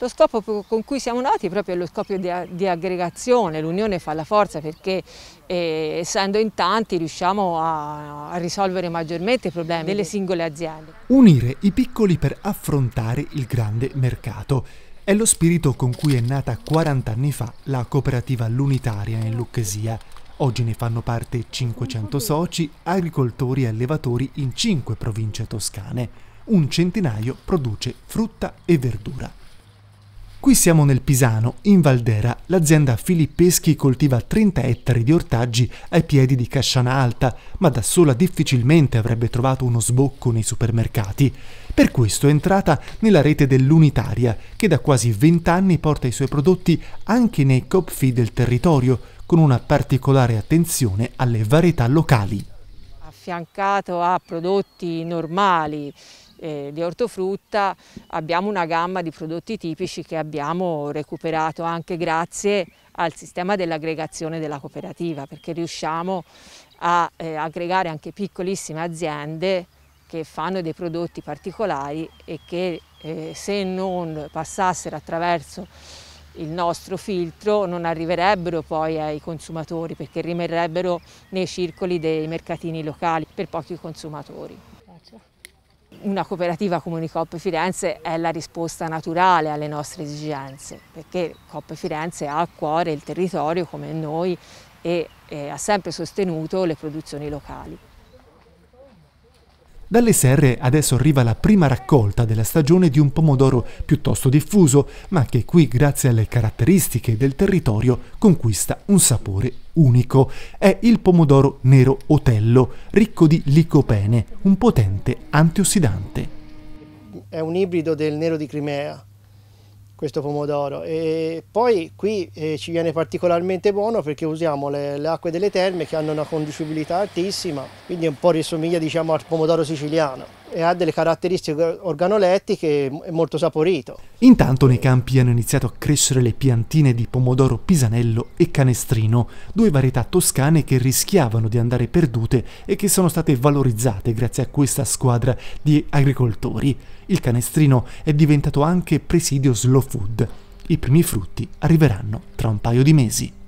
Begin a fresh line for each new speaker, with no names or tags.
Lo scopo con cui siamo nati è proprio lo scopo di, di aggregazione, l'unione fa la forza perché eh, essendo in tanti riusciamo a, a risolvere maggiormente i problemi delle singole aziende.
Unire i piccoli per affrontare il grande mercato. È lo spirito con cui è nata 40 anni fa la cooperativa L'Unitaria in Lucchesia. Oggi ne fanno parte 500 soci, agricoltori e allevatori in 5 province toscane. Un centinaio produce frutta e verdura. Qui siamo nel Pisano, in Valdera, l'azienda Filippeschi coltiva 30 ettari di ortaggi ai piedi di Casciana Alta, ma da sola difficilmente avrebbe trovato uno sbocco nei supermercati. Per questo è entrata nella rete dell'Unitaria, che da quasi 20 anni porta i suoi prodotti anche nei COPFI del territorio, con una particolare attenzione alle varietà locali.
Affiancato a prodotti normali, eh, di ortofrutta abbiamo una gamma di prodotti tipici che abbiamo recuperato anche grazie al sistema dell'aggregazione della cooperativa perché riusciamo a eh, aggregare anche piccolissime aziende che fanno dei prodotti particolari e che eh, se non passassero attraverso il nostro filtro non arriverebbero poi ai consumatori perché rimarrebbero nei circoli dei mercatini locali per pochi consumatori. Una cooperativa come Unicoop Firenze è la risposta naturale alle nostre esigenze, perché Coop Firenze ha a cuore il territorio come noi e, e eh, ha sempre sostenuto le produzioni locali.
Dalle serre adesso arriva la prima raccolta della stagione di un pomodoro piuttosto diffuso, ma che qui, grazie alle caratteristiche del territorio, conquista un sapore unico. È il pomodoro nero otello, ricco di licopene, un potente antiossidante.
È un ibrido del nero di Crimea, questo pomodoro e poi qui eh, ci viene particolarmente buono perché usiamo le, le, acque delle terme che hanno una conducibilità altissima quindi un po' risomiglia diciamo al pomodoro siciliano e ha delle caratteristiche organolettiche e molto saporito.
Intanto nei campi hanno iniziato a crescere le piantine di pomodoro pisanello e canestrino, due varietà toscane che rischiavano di andare perdute e che sono state valorizzate grazie a questa squadra di agricoltori. Il canestrino è diventato anche presidio slow food. I primi frutti arriveranno tra un paio di mesi.